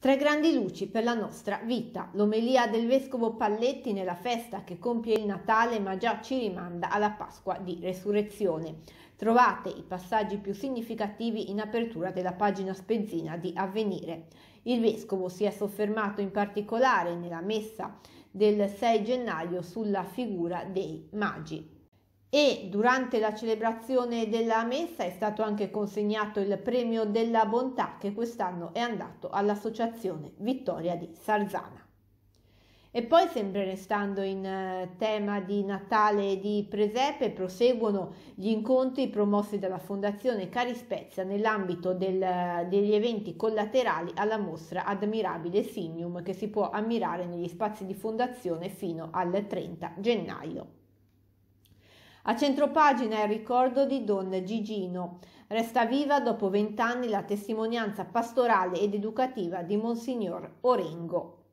Tre grandi luci per la nostra vita. L'omelia del vescovo Palletti nella festa che compie il Natale ma già ci rimanda alla Pasqua di Resurrezione. Trovate i passaggi più significativi in apertura della pagina spezzina di Avvenire. Il vescovo si è soffermato in particolare nella messa del 6 gennaio sulla figura dei magi e durante la celebrazione della messa è stato anche consegnato il premio della bontà che quest'anno è andato all'associazione Vittoria di Sarzana. E poi, sempre restando in eh, tema di Natale e di presepe, proseguono gli incontri promossi dalla Fondazione Cari Spezia nell'ambito del, degli eventi collaterali alla mostra Admirabile Signum che si può ammirare negli spazi di fondazione fino al 30 gennaio. A centropagina il ricordo di Don Gigino. Resta viva dopo vent'anni la testimonianza pastorale ed educativa di Monsignor Orengo.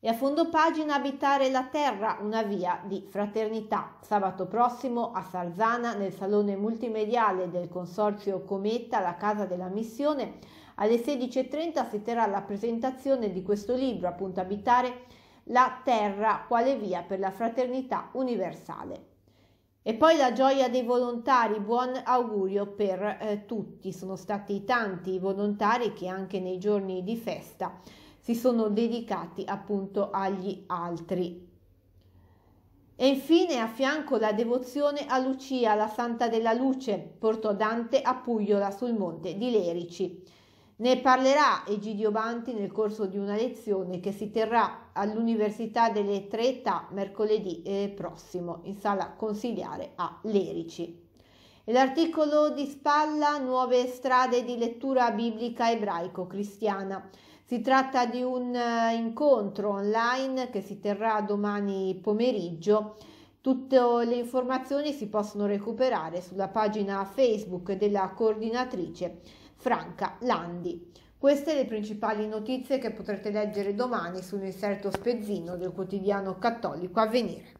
E a fondo pagina Abitare la Terra, una via di fraternità. Sabato prossimo a Sarzana, nel salone multimediale del Consorzio Cometa, la Casa della Missione, alle 16.30 si terrà la presentazione di questo libro, appunto Abitare la Terra, quale via per la fraternità universale. E poi la gioia dei volontari, buon augurio per eh, tutti. Sono stati tanti i volontari che anche nei giorni di festa si sono dedicati appunto agli altri. E infine a fianco la devozione a Lucia, la Santa della Luce, portò Dante a Pugliola sul monte di Lerici. Ne parlerà Egidio Banti nel corso di una lezione che si terrà all'Università delle Tre Età mercoledì eh, prossimo in sala consigliare a Lerici. L'articolo di spalla Nuove strade di lettura biblica ebraico-cristiana. Si tratta di un eh, incontro online che si terrà domani pomeriggio. Tutte le informazioni si possono recuperare sulla pagina Facebook della coordinatrice Franca Landi. Queste le principali notizie che potrete leggere domani sull'inserto spezzino del quotidiano cattolico Avvenire.